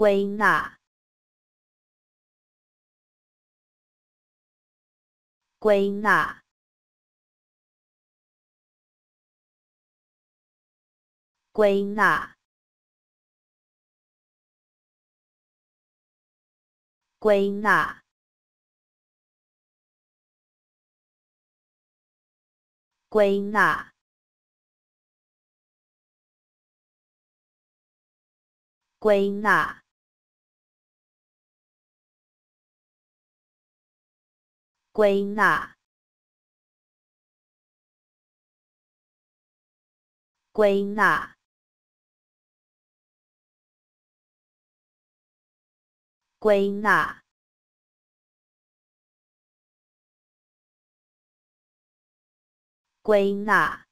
归纳，归纳，归纳，归纳，归纳，归纳。归纳，归纳，归纳，归纳。